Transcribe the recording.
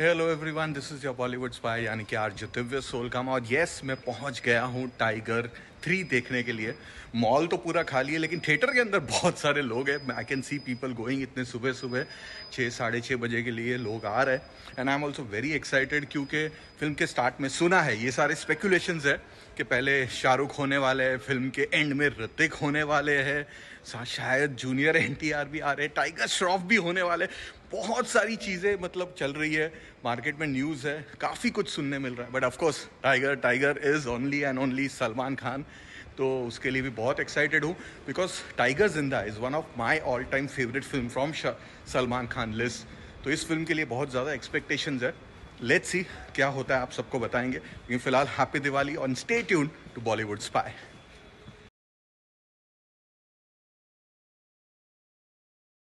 hello everyone this is your Bollywood spy यानी कि आरजू दिव्य सोलकामा और यस मैं पहुंच गया हूं टाइगर थ्री देखने के लिए मॉल तो पूरा खाली है लेकिन थिएटर के अंदर बहुत सारे लोग हैं I can see people going इतने सुबह सुबह छः साढ़े छः बजे के लिए लोग आ रहे हैं and I am also very excited क्योंकि फिल्म के स्टार्ट में सुना है ये सारे स्पेकुलेशन है कि पहले शाहरुख होने वाले हैं फिल्म के एंड में ऋतिक होने वाले हैं शायद जूनियर एन भी आ रहे हैं टाइगर श्रॉफ भी होने वाले बहुत सारी चीज़ें मतलब चल रही है मार्केट में न्यूज़ है काफ़ी कुछ सुनने मिल रहा है but of course Tiger Tiger is only and only Salman Khan तो उसके लिए भी बहुत एक्साइटेड हूँ because Tiger Zinda is one of my all time favourite film from Salman Khan list तो इस फिल्म के लिए बहुत ज़्यादा एक्सपेक्टेशंस है लेट्स सी क्या होता है आप सबको बताएंगे लेकिन फिलहाल happy Diwali on stay tune to Bollywood spy